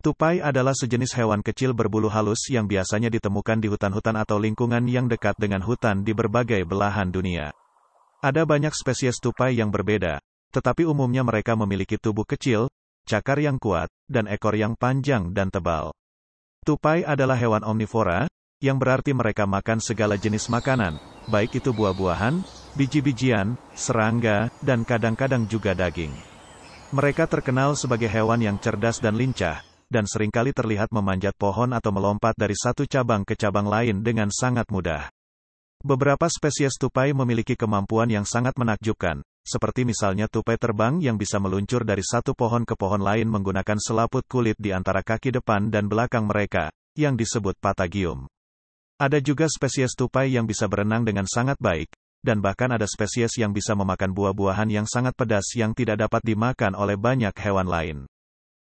Tupai adalah sejenis hewan kecil berbulu halus yang biasanya ditemukan di hutan-hutan atau lingkungan yang dekat dengan hutan di berbagai belahan dunia. Ada banyak spesies tupai yang berbeda, tetapi umumnya mereka memiliki tubuh kecil, cakar yang kuat, dan ekor yang panjang dan tebal. Tupai adalah hewan omnivora, yang berarti mereka makan segala jenis makanan, baik itu buah-buahan, biji-bijian, serangga, dan kadang-kadang juga daging. Mereka terkenal sebagai hewan yang cerdas dan lincah, dan seringkali terlihat memanjat pohon atau melompat dari satu cabang ke cabang lain dengan sangat mudah. Beberapa spesies tupai memiliki kemampuan yang sangat menakjubkan, seperti misalnya tupai terbang yang bisa meluncur dari satu pohon ke pohon lain menggunakan selaput kulit di antara kaki depan dan belakang mereka, yang disebut patagium. Ada juga spesies tupai yang bisa berenang dengan sangat baik, dan bahkan ada spesies yang bisa memakan buah-buahan yang sangat pedas yang tidak dapat dimakan oleh banyak hewan lain.